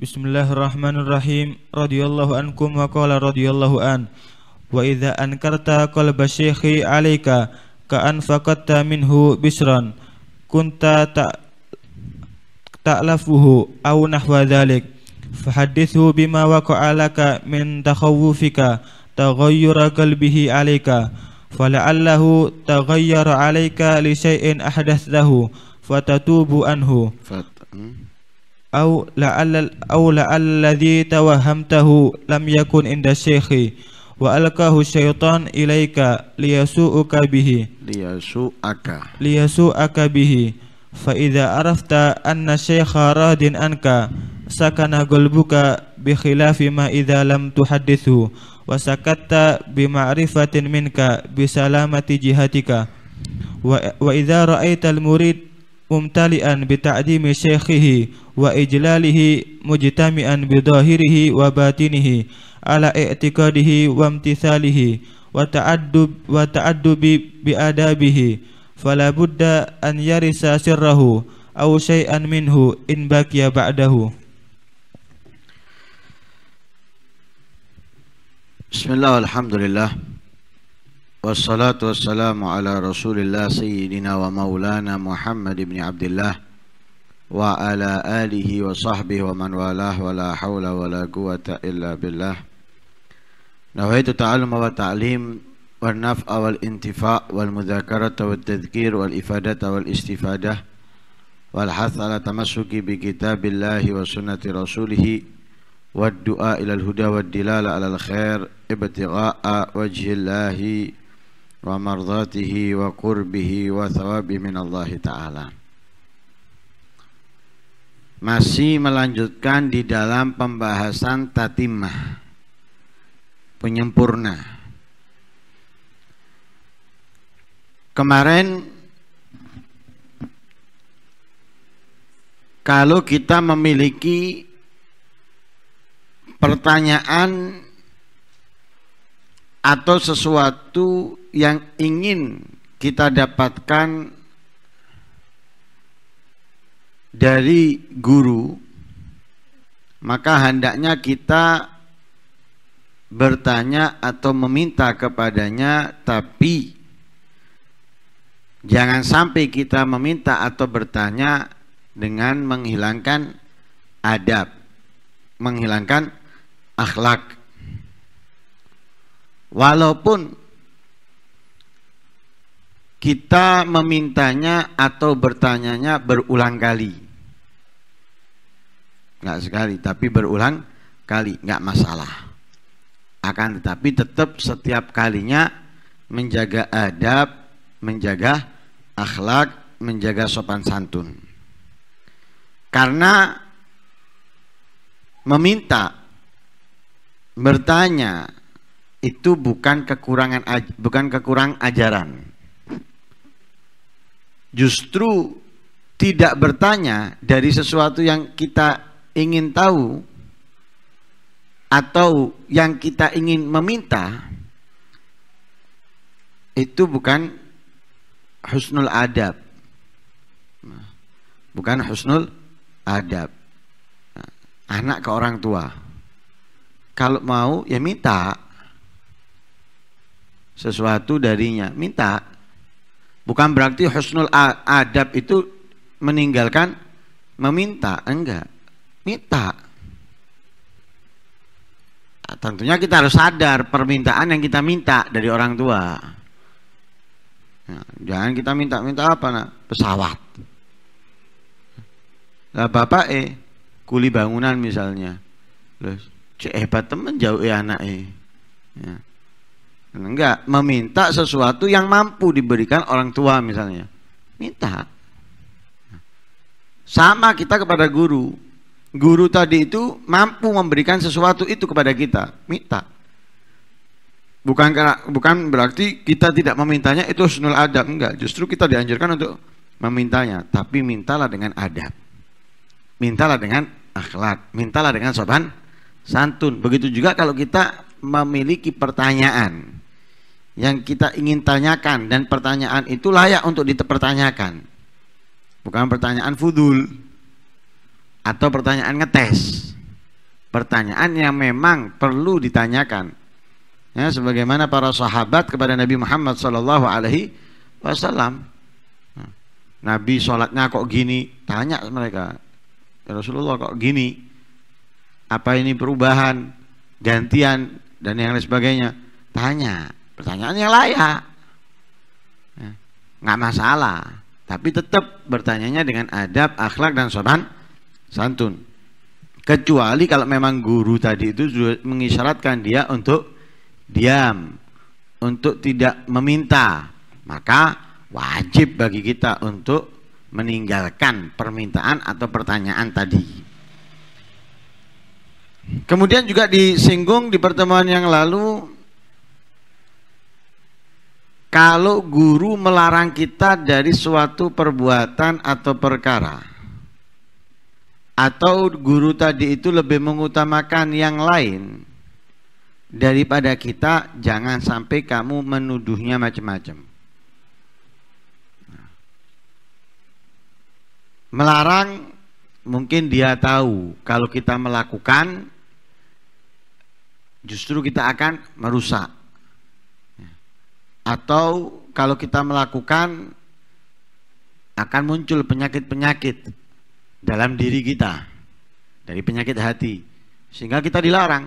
Bismillahirrahmanirrahim Radiyallahu ankum wa kala radiyallahu an Wa idha ankarta kalba syekhi alaika Ka anfaqatta minhu bisran Kunta ta'lafuhu Au nahwa dhalik Fahadithu bima waqa'alaka Min takhawufika Taghayyura kalbihi alaika Wa alaika فلعله تغير عليك لشيء أحدثته فتتوب عنه أو لعل أو لعل الذي توهمته لم يكن عند الشيخ وألقاه الشيطان إليك ليسوءك به ليسوءك ليسوءك به فإذا عرفت أن الشيخ راض عنك سكن قلبك بخلاف ما إذا لم تحدثه wasakatta bima'rifatin minka bisalamati jihatika wa, wa idza ra'aital murid mumtali'an bita'dimi syekhihi wa ijlalihi mujtami'an bidahirihi wa batinihi ala i'tiqadihi wa imtithalihi wa ta'addub wa ta'addubi biadabihi fala budda an yarisa sirrahu aw syai'an minhu in baqiya ba'dahu بسم الله والحمد لله والصلاة والسلام على رسول الله سيدنا ومولانا محمد بن عبد الله وعلى آله وصحبه ومن والاه ولا حول ولا قوة إلا بالله نويت التعلم والتعليم والنفع والانتفاع والمذاكرة والتذكير والإفادة والاستفادة والحث على تمسك بكتاب الله وسنة رسوله والدعاء إلى الهدى والدلالة على الخير ابتغاء وجه الله ومرضاته وقربه وثوابه من الله تعالى masih melanjutkan di dalam pembahasan tatimah penyempurna kemarin kalau kita memiliki pertanyaan atau sesuatu yang ingin kita dapatkan dari guru maka hendaknya kita bertanya atau meminta kepadanya tapi jangan sampai kita meminta atau bertanya dengan menghilangkan adab menghilangkan akhlak walaupun kita memintanya atau bertanyanya berulang kali nggak sekali tapi berulang kali nggak masalah akan tetapi tetap setiap kalinya menjaga adab menjaga akhlak menjaga sopan santun karena meminta bertanya itu bukan kekurangan bukan kekurang ajaran. Justru tidak bertanya dari sesuatu yang kita ingin tahu atau yang kita ingin meminta itu bukan husnul adab. Nah, bukan husnul adab. Nah, anak ke orang tua kalau mau ya minta sesuatu darinya minta bukan berarti husnul adab itu meninggalkan meminta enggak minta nah, tentunya kita harus sadar permintaan yang kita minta dari orang tua nah, jangan kita minta-minta apa nak pesawat lah bapak eh kuli bangunan misalnya terus cek hebat temen jauh ya anak ya. enggak meminta sesuatu yang mampu diberikan orang tua misalnya minta sama kita kepada guru guru tadi itu mampu memberikan sesuatu itu kepada kita minta bukan bukan berarti kita tidak memintanya itu sunul adab enggak justru kita dianjurkan untuk memintanya tapi mintalah dengan adab mintalah dengan akhlak mintalah dengan sopan santun. Begitu juga kalau kita memiliki pertanyaan yang kita ingin tanyakan dan pertanyaan itu layak untuk dipertanyakan. Bukan pertanyaan fudul atau pertanyaan ngetes. Pertanyaan yang memang perlu ditanyakan. Ya, sebagaimana para sahabat kepada Nabi Muhammad Shallallahu alaihi wasallam. Nah, Nabi sholatnya kok gini? Tanya mereka. Ya Rasulullah kok gini? apa ini perubahan, gantian, dan yang lain sebagainya. Tanya, pertanyaan yang layak. Ya. Nggak masalah, tapi tetap bertanyanya dengan adab, akhlak, dan sopan santun. Kecuali kalau memang guru tadi itu sudah mengisyaratkan dia untuk diam, untuk tidak meminta, maka wajib bagi kita untuk meninggalkan permintaan atau pertanyaan tadi. Kemudian juga disinggung di pertemuan yang lalu kalau guru melarang kita dari suatu perbuatan atau perkara atau guru tadi itu lebih mengutamakan yang lain daripada kita jangan sampai kamu menuduhnya macam-macam melarang mungkin dia tahu kalau kita melakukan justru kita akan merusak. Atau kalau kita melakukan akan muncul penyakit-penyakit dalam diri kita dari penyakit hati sehingga kita dilarang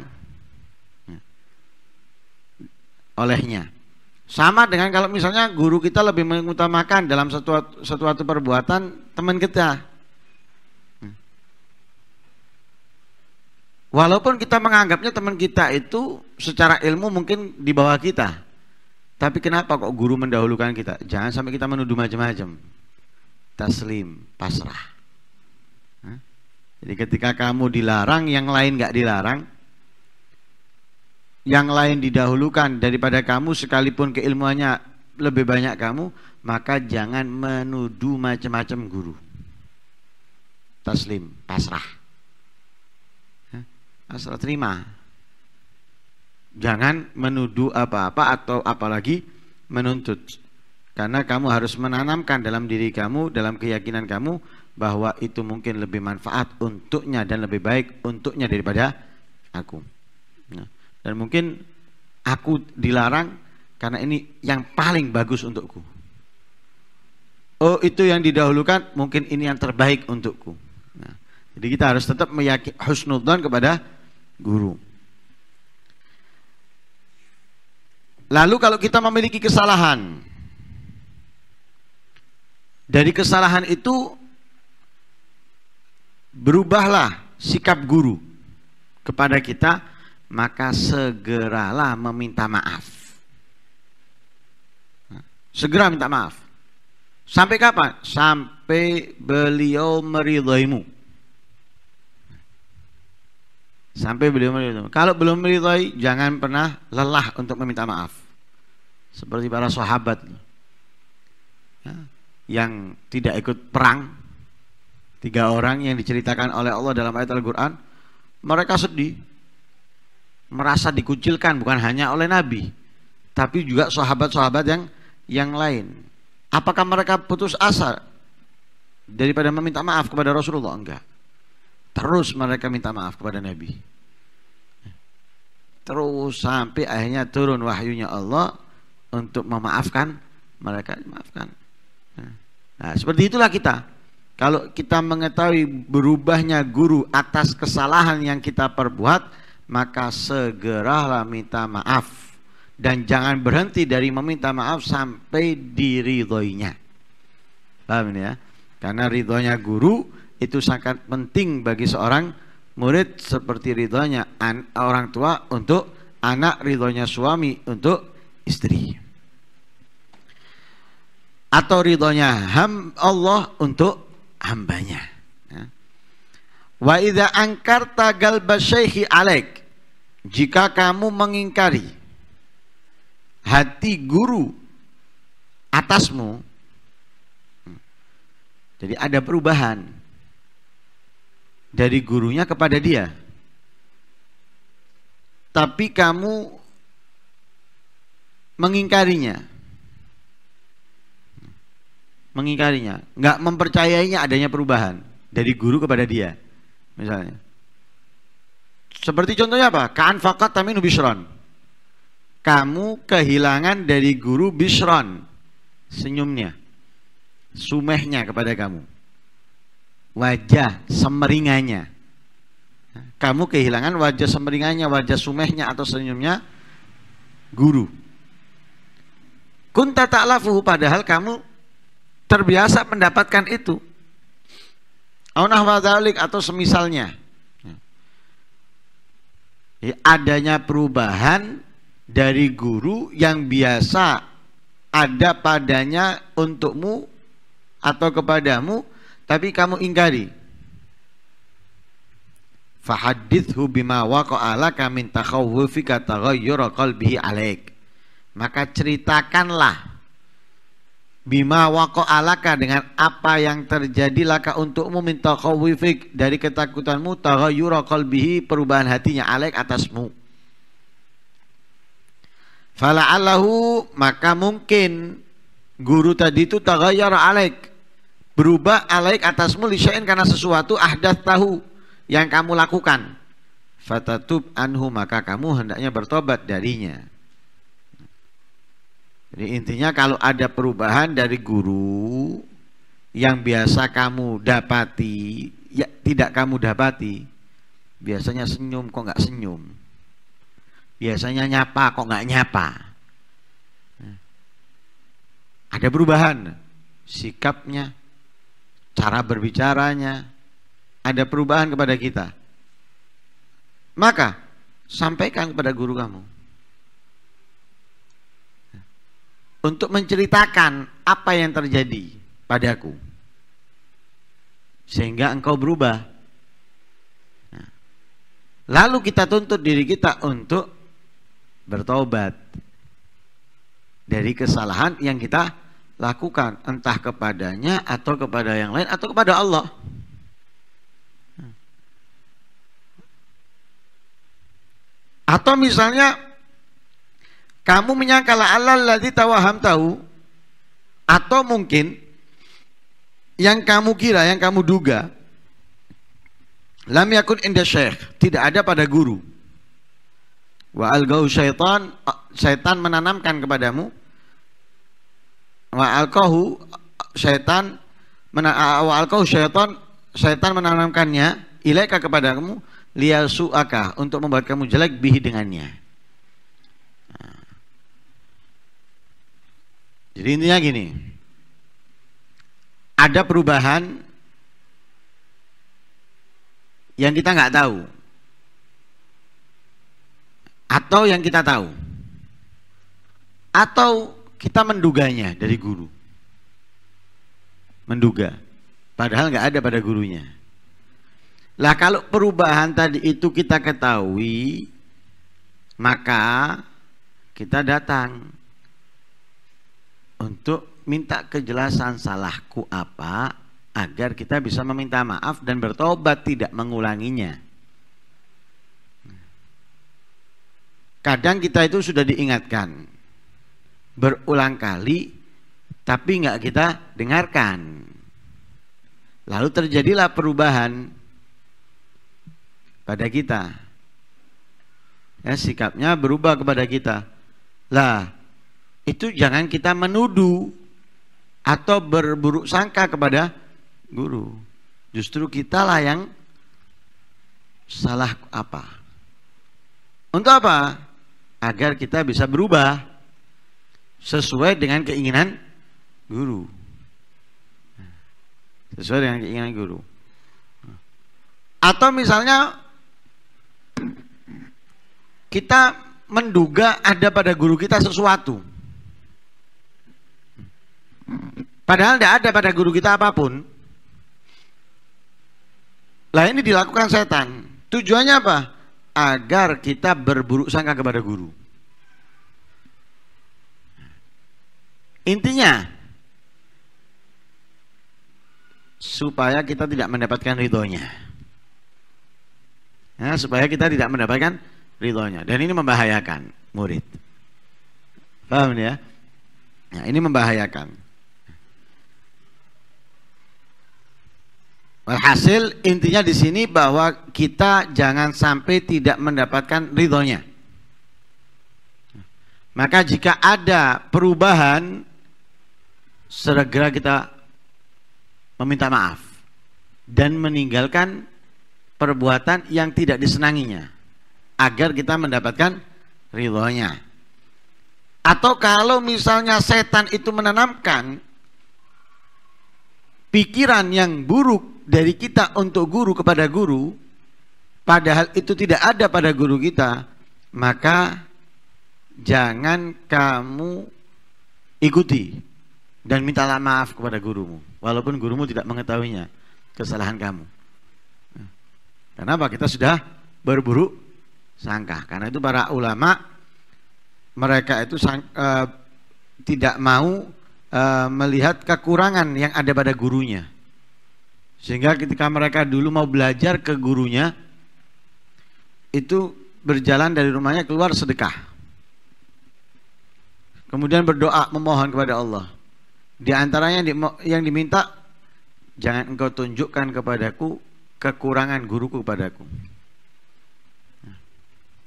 olehnya. Sama dengan kalau misalnya guru kita lebih mengutamakan dalam suatu suatu perbuatan teman kita Walaupun kita menganggapnya teman kita itu secara ilmu mungkin di bawah kita. Tapi kenapa kok guru mendahulukan kita? Jangan sampai kita menuduh macam-macam. Taslim, pasrah. Jadi ketika kamu dilarang, yang lain gak dilarang. Yang lain didahulukan daripada kamu sekalipun keilmuannya lebih banyak kamu, maka jangan menuduh macam-macam guru. Taslim, pasrah asal terima jangan menuduh apa-apa atau apalagi menuntut karena kamu harus menanamkan dalam diri kamu dalam keyakinan kamu bahwa itu mungkin lebih manfaat untuknya dan lebih baik untuknya daripada aku nah, dan mungkin aku dilarang karena ini yang paling bagus untukku oh itu yang didahulukan mungkin ini yang terbaik untukku nah, jadi kita harus tetap meyakini husnudon kepada guru. Lalu kalau kita memiliki kesalahan, dari kesalahan itu berubahlah sikap guru kepada kita, maka segeralah meminta maaf. Segera minta maaf. Sampai kapan? Sampai beliau meridhoimu Sampai beliau meridhoi. Kalau belum meridhoi, jangan pernah lelah untuk meminta maaf. Seperti para sahabat ya, yang tidak ikut perang. Tiga orang yang diceritakan oleh Allah dalam ayat Al-Quran. Mereka sedih. Merasa dikucilkan bukan hanya oleh Nabi. Tapi juga sahabat-sahabat yang yang lain. Apakah mereka putus asa daripada meminta maaf kepada Rasulullah? Enggak. Terus mereka minta maaf kepada Nabi. Terus sampai akhirnya turun wahyunya Allah untuk memaafkan mereka dimaafkan. Nah, seperti itulah kita. Kalau kita mengetahui berubahnya guru atas kesalahan yang kita perbuat, maka segeralah minta maaf dan jangan berhenti dari meminta maaf sampai diridhoinya. Paham ya? Karena ridhonya guru itu sangat penting bagi seorang murid seperti ridhonya orang tua untuk anak ridhonya suami untuk istri atau ridhonya ham Allah untuk hambanya ya. wa idza angkarta galba syaihi alaik jika kamu mengingkari hati guru atasmu hmm, jadi ada perubahan dari gurunya kepada dia. Tapi kamu mengingkarinya. Mengingkarinya, nggak mempercayainya adanya perubahan dari guru kepada dia. Misalnya. Seperti contohnya apa? Kaan fakat taminu bisron. Kamu kehilangan dari guru bisron Senyumnya. Sumehnya kepada kamu wajah semeringannya. Kamu kehilangan wajah semeringannya, wajah sumehnya atau senyumnya guru. Kunta ta'lafuhu padahal kamu terbiasa mendapatkan itu. Aunahwadhalik atau semisalnya. Ya, adanya perubahan dari guru yang biasa ada padanya untukmu atau kepadamu tapi kamu ingkari. Fahadithu bima waqa'alaka min takhawufika taghayyura qalbihi alaik. Maka ceritakanlah bima waqa'alaka dengan apa yang terjadi laka untukmu min takhawufik dari ketakutanmu taghayyura qalbihi perubahan hatinya alaik atasmu. Fala'allahu maka mungkin guru tadi itu taghayyara alaik berubah alaik atasmu lisyain karena sesuatu ahdat tahu yang kamu lakukan fatatub anhu maka kamu hendaknya bertobat darinya jadi intinya kalau ada perubahan dari guru yang biasa kamu dapati ya tidak kamu dapati biasanya senyum kok nggak senyum biasanya nyapa kok nggak nyapa ada perubahan sikapnya cara berbicaranya, ada perubahan kepada kita. Maka sampaikan kepada guru kamu untuk menceritakan apa yang terjadi padaku sehingga engkau berubah. lalu kita tuntut diri kita untuk bertobat dari kesalahan yang kita lakukan entah kepadanya atau kepada yang lain atau kepada Allah. Atau misalnya kamu menyangka Allah ladzi tawaham tahu atau mungkin yang kamu kira, yang kamu duga lam yakun inda syekh, tidak ada pada guru. Wa algau syaitan, syaitan menanamkan kepadamu wa alkohu syaitan mena wa alkohu syaitan syaitan menanamkannya ilaika kepada kamu liyasuaka untuk membuat kamu jelek bihi dengannya. Nah. Jadi intinya gini. Ada perubahan yang kita nggak tahu atau yang kita tahu atau kita menduganya dari guru. Menduga. Padahal nggak ada pada gurunya. Lah kalau perubahan tadi itu kita ketahui, maka kita datang untuk minta kejelasan salahku apa agar kita bisa meminta maaf dan bertobat tidak mengulanginya. Kadang kita itu sudah diingatkan, berulang kali tapi nggak kita dengarkan. Lalu terjadilah perubahan pada kita. Ya, sikapnya berubah kepada kita. Lah, itu jangan kita menuduh atau berburuk sangka kepada guru. Justru kitalah yang salah apa? Untuk apa? Agar kita bisa berubah sesuai dengan keinginan guru. Sesuai dengan keinginan guru. Atau misalnya kita menduga ada pada guru kita sesuatu. Padahal tidak ada pada guru kita apapun. Lah ini dilakukan setan. Tujuannya apa? Agar kita berburuk sangka kepada guru. Intinya supaya kita tidak mendapatkan ridhonya. Ya, supaya kita tidak mendapatkan ridhonya. Dan ini membahayakan murid. Paham ya? Nah, ini membahayakan. hasil intinya di sini bahwa kita jangan sampai tidak mendapatkan ridhonya. Maka jika ada perubahan segera kita meminta maaf dan meninggalkan perbuatan yang tidak disenanginya agar kita mendapatkan ridhonya atau kalau misalnya setan itu menanamkan pikiran yang buruk dari kita untuk guru kepada guru padahal itu tidak ada pada guru kita maka jangan kamu ikuti dan mintalah maaf kepada gurumu walaupun gurumu tidak mengetahuinya kesalahan kamu kenapa kita sudah berburuk sangka karena itu para ulama mereka itu sang, uh, tidak mau uh, melihat kekurangan yang ada pada gurunya sehingga ketika mereka dulu mau belajar ke gurunya itu berjalan dari rumahnya keluar sedekah kemudian berdoa memohon kepada Allah di antaranya yang, diminta, jangan engkau tunjukkan kepadaku kekurangan guruku kepadaku.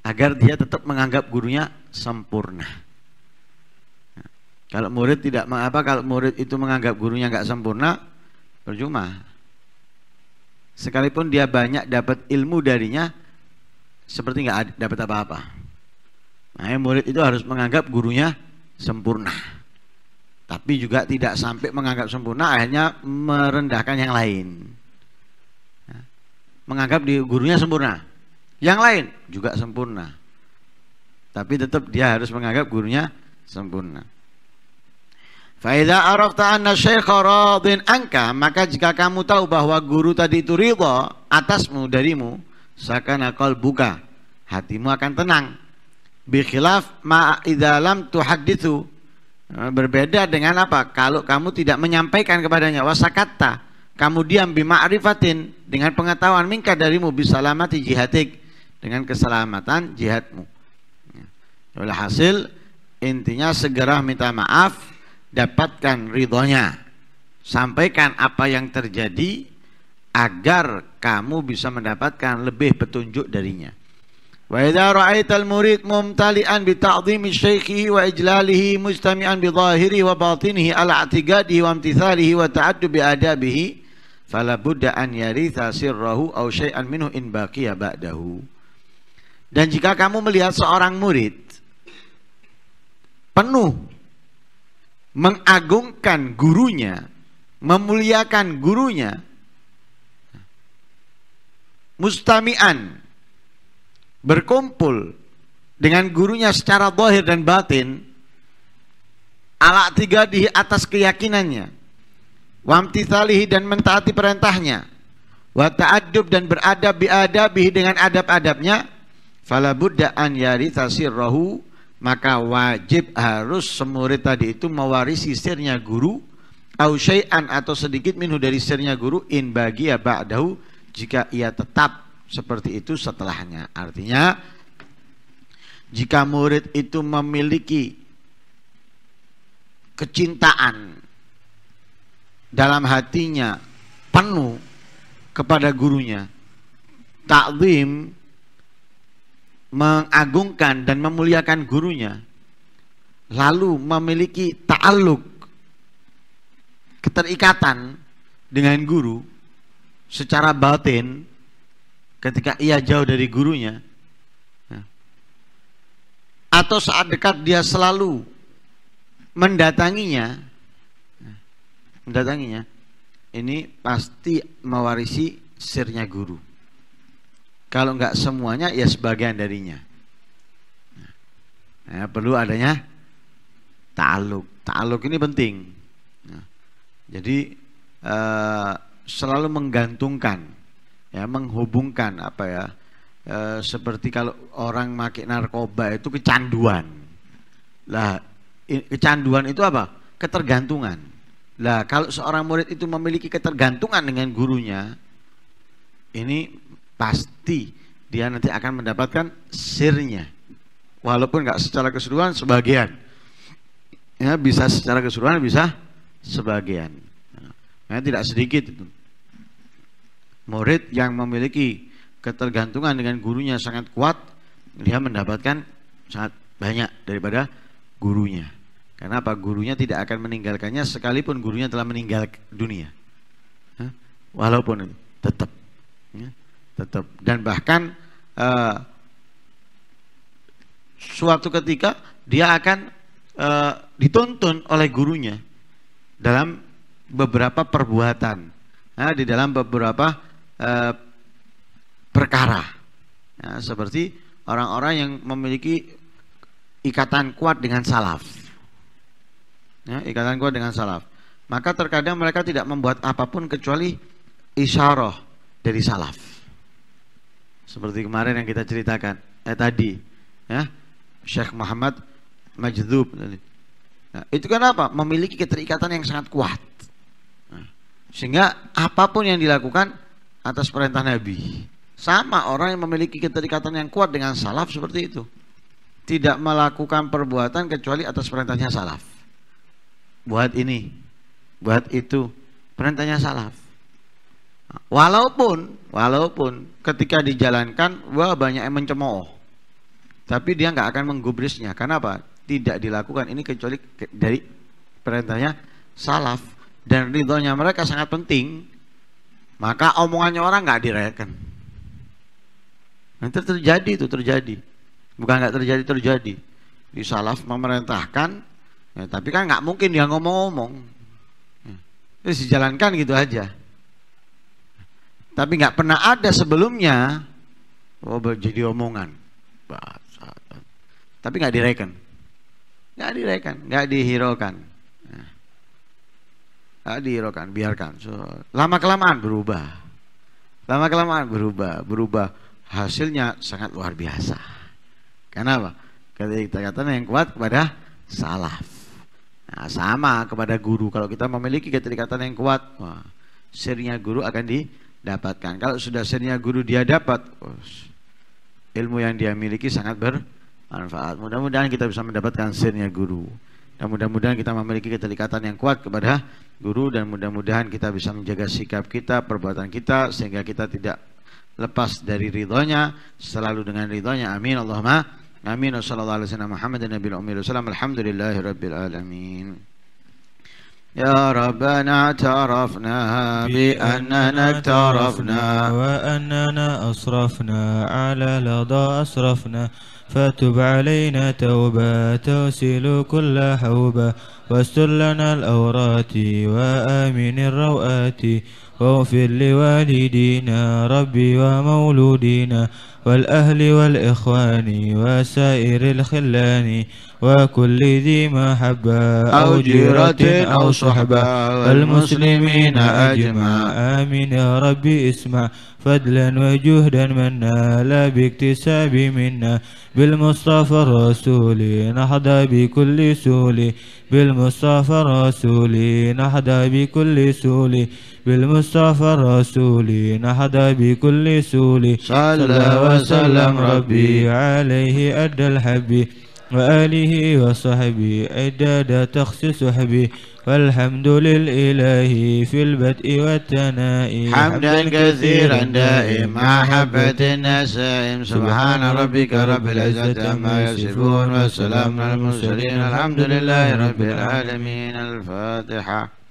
Agar dia tetap menganggap gurunya sempurna. kalau murid tidak apa kalau murid itu menganggap gurunya nggak sempurna, percuma. Sekalipun dia banyak dapat ilmu darinya, seperti nggak dapat apa-apa. Nah, murid itu harus menganggap gurunya sempurna tapi juga tidak sampai menganggap sempurna akhirnya merendahkan yang lain ya. menganggap di gurunya sempurna yang lain juga sempurna tapi tetap dia harus menganggap gurunya sempurna arafta anna radin anka maka jika kamu tahu bahwa guru tadi itu ridho atasmu darimu seakan akal buka hatimu akan tenang bikhilaf ma idza lam Eh, berbeda dengan apa? Kalau kamu tidak menyampaikan kepadanya wasakata, kamu diam bima'rifatin dengan pengetahuan mingkat darimu bisalamati jihatik dengan keselamatan jihadmu. Oleh ya. hasil intinya segera minta maaf, dapatkan ridhonya. Sampaikan apa yang terjadi agar kamu bisa mendapatkan lebih petunjuk darinya. Wa idza ra'aital murid mumtali'an bi ta'dhimi syaikhihi wa ijlalihi mustami'an bi zahiri wa batinihi ala i'tiqadihi wa imtithalihi wa ta'addubi adabihi fala budda an yaritha sirrahu aw syai'an minhu in baqiya ba'dahu. Dan jika kamu melihat seorang murid penuh mengagungkan gurunya, memuliakan gurunya, mustami'an berkumpul dengan gurunya secara dohir dan batin ala tiga di atas keyakinannya wamti wamtithalihi dan mentaati perintahnya wa ta'adub dan beradab biadabihi dengan adab-adabnya fala an yaritha maka wajib harus semurid tadi itu mewarisi sirnya guru atau sedikit minuh dari sirnya guru in bagia ba'dahu jika ia tetap seperti itu setelahnya. Artinya jika murid itu memiliki kecintaan dalam hatinya penuh kepada gurunya, takzim mengagungkan dan memuliakan gurunya, lalu memiliki ta'aluk keterikatan dengan guru secara batin ketika ia jauh dari gurunya ya, atau saat dekat dia selalu mendatanginya ya, mendatanginya ini pasti mewarisi sirnya guru kalau nggak semuanya ya sebagian darinya ya, ya perlu adanya taluk taluk ini penting jadi eh, selalu menggantungkan ya menghubungkan apa ya e, seperti kalau orang pakai narkoba itu kecanduan lah kecanduan itu apa ketergantungan lah kalau seorang murid itu memiliki ketergantungan dengan gurunya ini pasti dia nanti akan mendapatkan sirnya walaupun nggak secara keseluruhan sebagian ya bisa secara keseluruhan bisa sebagian nah, tidak sedikit itu Murid yang memiliki ketergantungan dengan gurunya sangat kuat, dia mendapatkan sangat banyak daripada gurunya. Karena apa? Gurunya tidak akan meninggalkannya sekalipun gurunya telah meninggal dunia. Walaupun tetap, ya, tetap. Dan bahkan eh, suatu ketika dia akan ditonton eh, dituntun oleh gurunya dalam beberapa perbuatan, nah, di dalam beberapa Eh, perkara. Ya, seperti orang-orang yang memiliki ikatan kuat dengan salaf. Ya, ikatan kuat dengan salaf. Maka terkadang mereka tidak membuat apapun kecuali isyarah dari salaf. Seperti kemarin yang kita ceritakan eh tadi, ya. Syekh Muhammad Majdub tadi. Ya, nah, itu kenapa? Memiliki keterikatan yang sangat kuat. Nah, sehingga apapun yang dilakukan atas perintah Nabi. Sama orang yang memiliki keterikatan yang kuat dengan salaf seperti itu. Tidak melakukan perbuatan kecuali atas perintahnya salaf. Buat ini, buat itu, perintahnya salaf. Walaupun, walaupun ketika dijalankan, wah banyak yang mencemooh. Tapi dia nggak akan menggubrisnya. Karena apa? Tidak dilakukan ini kecuali dari perintahnya salaf dan ridhonya mereka sangat penting maka omongannya orang nggak direken. Nanti terjadi itu terjadi. Bukan nggak terjadi terjadi. Di salaf memerintahkan, ya, tapi kan nggak mungkin dia ngomong-ngomong. Terus ya, ya, dijalankan gitu aja. Tapi nggak pernah ada sebelumnya oh, jadi omongan. Tapi nggak direken, nggak direken, nggak dihiraukan dirokan biarkan so, lama kelamaan berubah lama kelamaan berubah berubah hasilnya sangat luar biasa kenapa kita katakan yang kuat kepada salaf nah, sama kepada guru kalau kita memiliki keterikatan yang kuat wah, sirnya guru akan didapatkan kalau sudah sirnya guru dia dapat oh, ilmu yang dia miliki sangat bermanfaat mudah-mudahan kita bisa mendapatkan sirnya guru dan ya, mudah-mudahan kita memiliki keterikatan yang kuat kepada guru dan mudah-mudahan kita bisa menjaga sikap kita, perbuatan kita sehingga kita tidak lepas dari ridhonya selalu dengan ridhonya amin Allahumma amin sallallahu alaihi wasallam Muhammadin nabiyil ummi wasallam alhamdulillahi rabbil alamin يا ربنا اعترفنا بأننا اعترفنا وأننا أسرفنا على لظى أسرفنا فتب علينا توبة تغسل كل حوبة واستر لنا الأورات وآمن الروآت واغفر لوالدينا ربي ومولودينا والأهل والإخوان وسائر الخلان وكل ذي محبة أو جيرة أو صحبة المسلمين أجمع آمين يا ربي اسمع فضلا وجهدا منا لا باكتساب منا بالمصطفى الرسول نحظى بكل سول بالمصطفى الرسول نحظى بكل سول بالمصطفى الرسول نحظى بكل سول صلى وسلم ربي عليه أدى الحبي وآله وصحبه أجداد تخصيص صحبه والحمد للإله في البدء والثناء حمدا كثيرا دائما محبة النسائم سبحان ربك رب العزة عما يصفون والسلام على المرسلين الحمد لله رب العالمين الفاتحة